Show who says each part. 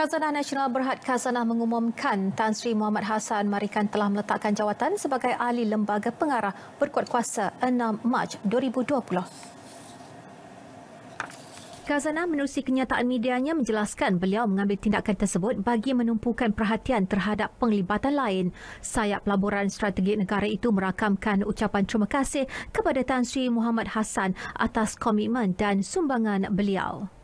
Speaker 1: Khazanah Nasional Berhad Khazanah mengumumkan Tan Sri Muhammad Hassan Marikan telah meletakkan jawatan sebagai ahli lembaga pengarah berkuat kuasa 6 Mac 2020. Kazana menerusi kenyataan medianya menjelaskan beliau mengambil tindakan tersebut bagi menumpukan perhatian terhadap penglibatan lain. Sayap laburan strategi negara itu merakamkan ucapan terima kasih kepada Tan Sri Muhammad Hassan atas komitmen dan sumbangan beliau.